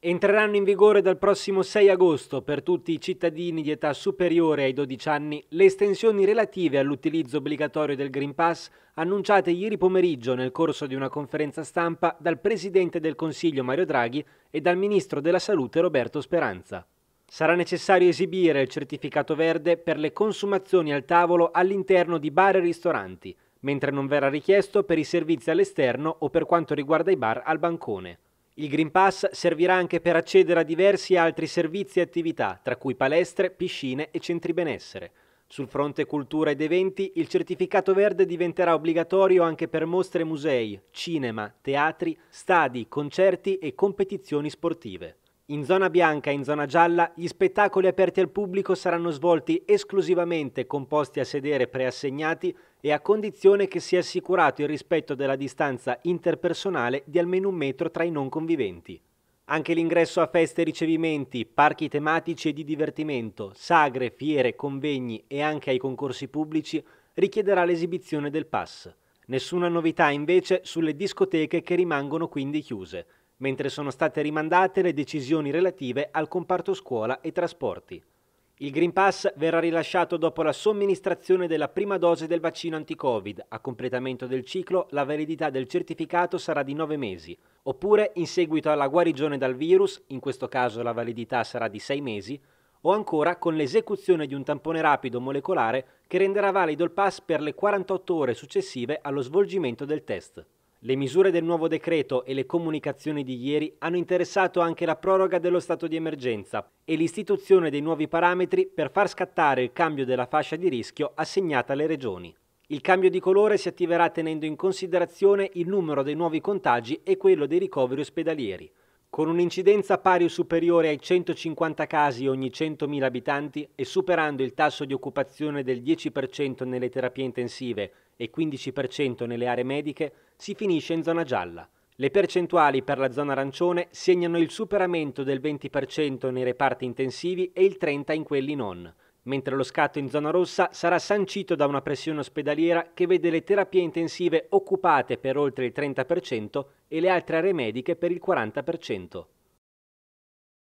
Entreranno in vigore dal prossimo 6 agosto per tutti i cittadini di età superiore ai 12 anni le estensioni relative all'utilizzo obbligatorio del Green Pass annunciate ieri pomeriggio nel corso di una conferenza stampa dal Presidente del Consiglio Mario Draghi e dal Ministro della Salute Roberto Speranza. Sarà necessario esibire il certificato verde per le consumazioni al tavolo all'interno di bar e ristoranti, mentre non verrà richiesto per i servizi all'esterno o per quanto riguarda i bar al bancone. Il Green Pass servirà anche per accedere a diversi altri servizi e attività, tra cui palestre, piscine e centri benessere. Sul fronte cultura ed eventi, il certificato verde diventerà obbligatorio anche per mostre e musei, cinema, teatri, stadi, concerti e competizioni sportive. In zona bianca e in zona gialla gli spettacoli aperti al pubblico saranno svolti esclusivamente con posti a sedere preassegnati e a condizione che sia assicurato il rispetto della distanza interpersonale di almeno un metro tra i non conviventi. Anche l'ingresso a feste e ricevimenti, parchi tematici e di divertimento, sagre, fiere, convegni e anche ai concorsi pubblici richiederà l'esibizione del pass. Nessuna novità invece sulle discoteche che rimangono quindi chiuse mentre sono state rimandate le decisioni relative al comparto scuola e trasporti. Il Green Pass verrà rilasciato dopo la somministrazione della prima dose del vaccino anti-Covid. A completamento del ciclo, la validità del certificato sarà di 9 mesi, oppure in seguito alla guarigione dal virus, in questo caso la validità sarà di 6 mesi, o ancora con l'esecuzione di un tampone rapido molecolare che renderà valido il pass per le 48 ore successive allo svolgimento del test. Le misure del nuovo decreto e le comunicazioni di ieri hanno interessato anche la proroga dello stato di emergenza e l'istituzione dei nuovi parametri per far scattare il cambio della fascia di rischio assegnata alle regioni. Il cambio di colore si attiverà tenendo in considerazione il numero dei nuovi contagi e quello dei ricoveri ospedalieri con un'incidenza pari o superiore ai 150 casi ogni 100.000 abitanti e superando il tasso di occupazione del 10% nelle terapie intensive e 15% nelle aree mediche, si finisce in zona gialla. Le percentuali per la zona arancione segnano il superamento del 20% nei reparti intensivi e il 30% in quelli non mentre lo scatto in zona rossa sarà sancito da una pressione ospedaliera che vede le terapie intensive occupate per oltre il 30% e le altre aree mediche per il 40%.